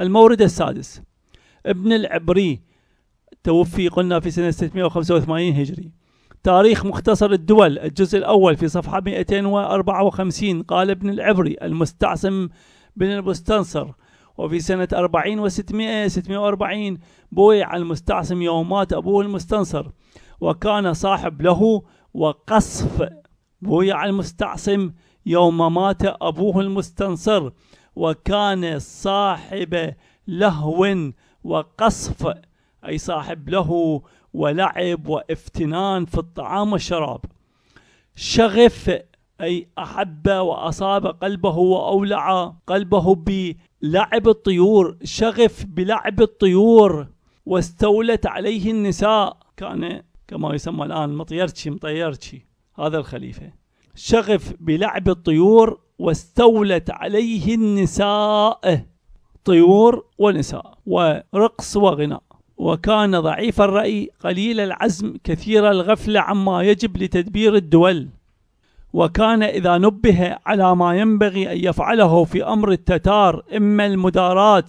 المورد السادس ابن العبري توفي قلنا في سنة 685 هجري تاريخ مختصر الدول الجزء الأول في صفحة 254 قال ابن العبري المستعصم بن المستنصر وفي سنة 40 و600 640 بويع المستعصم يوم مات أبوه المستنصر وكان صاحب له وقصف بويع المستعصم يوم مات أبوه المستنصر وكان صاحب لهو وقصف أي صاحب له ولعب وافتنان في الطعام والشراب شغف أي أحب وأصاب قلبه وأولع قلبه لعب الطيور شغف بلعب الطيور واستولت عليه النساء كان كما يسمى الآن مطيرتشي مطيرتشي هذا الخليفة شغف بلعب الطيور واستولت عليه النساء طيور ونساء ورقص وغناء وكان ضعيف الرأي قليل العزم كثير الغفلة عما يجب لتدبير الدول وكان إذا نبه على ما ينبغي أن يفعله في أمر التتار إما المداراة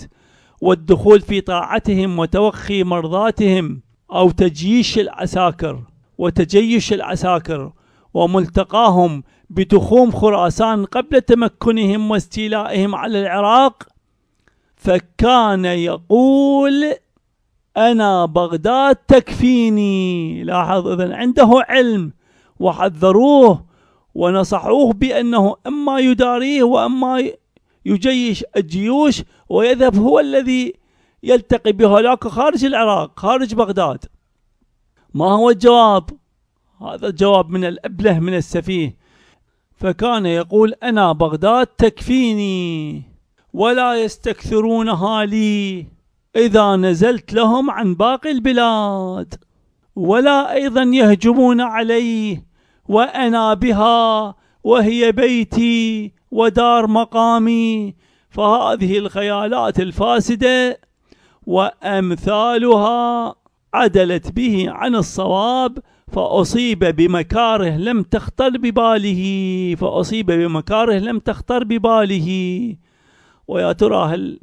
والدخول في طاعتهم وتوخي مرضاتهم أو تجييش العساكر وتجيش العساكر وملتقاهم بتخوم خراسان قبل تمكنهم واستيلائهم على العراق فكان يقول أنا بغداد تكفيني لاحظ إذن عنده علم وحذروه ونصحوه بأنه أما يداريه وأما يجيش الجيوش ويذهب هو الذي يلتقي بهولاك خارج العراق خارج بغداد ما هو الجواب هذا الجواب من الأبله من السفيه فكان يقول أنا بغداد تكفيني ولا يستكثرونها لي إذا نزلت لهم عن باقي البلاد ولا أيضا يهجمون عليه وأنا بها وهي بيتي ودار مقامي فهذه الخيالات الفاسدة وأمثالها عدلت به عن الصواب فأصيب بمكاره لم تخطر بباله فأصيب بمكاره لم تخطر بباله ويا ترى هل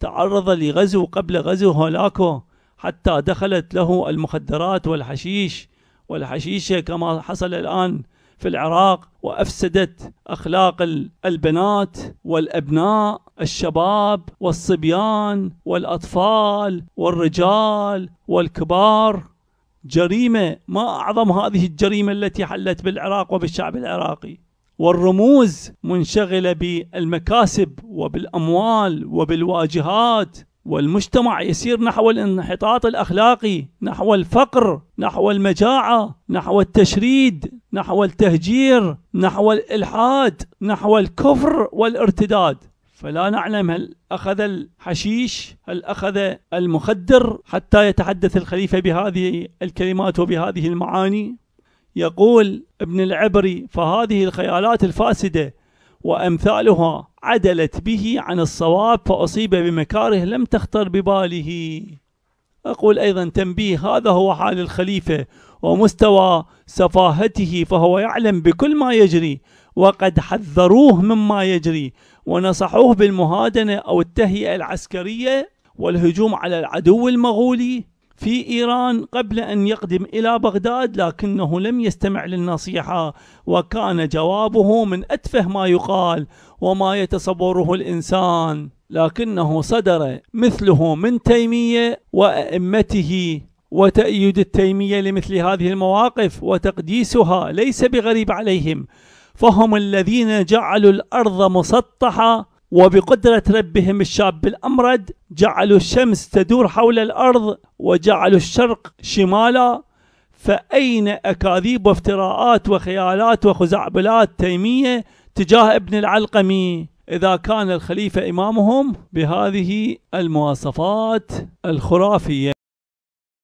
تعرض لغزو قبل غزو هولاكو حتى دخلت له المخدرات والحشيش والحشيشة كما حصل الآن في العراق وافسدت اخلاق البنات والابناء الشباب والصبيان والاطفال والرجال والكبار جريمه ما اعظم هذه الجريمه التي حلت بالعراق وبالشعب العراقي والرموز منشغله بالمكاسب وبالاموال وبالواجهات والمجتمع يسير نحو الانحطاط الاخلاقي نحو الفقر نحو المجاعه نحو التشريد نحو التهجير نحو الالحاد نحو الكفر والارتداد فلا نعلم هل أخذ الحشيش هل أخذ المخدر حتى يتحدث الخليفة بهذه الكلمات وبهذه المعاني يقول ابن العبري فهذه الخيالات الفاسدة وأمثالها عدلت به عن الصواب فأصيب بمكاره لم تخطر بباله أقول أيضا تنبيه هذا هو حال الخليفة ومستوى سفاهته فهو يعلم بكل ما يجري وقد حذروه مما يجري ونصحوه بالمهادنة أو التهيئة العسكرية والهجوم على العدو المغولي في إيران قبل أن يقدم إلى بغداد لكنه لم يستمع للنصيحة وكان جوابه من أتفه ما يقال وما يتصوره الإنسان لكنه صدر مثله من تيمية وأئمته وتأييد التيمية لمثل هذه المواقف وتقديسها ليس بغريب عليهم فهم الذين جعلوا الأرض مسطحة وبقدرة ربهم الشاب الأمرد جعلوا الشمس تدور حول الأرض وجعلوا الشرق شمالا فأين أكاذيب وافتراءات وخيالات وخزعبلات تيمية تجاه ابن العلقمي إذا كان الخليفة إمامهم بهذه المواصفات الخرافية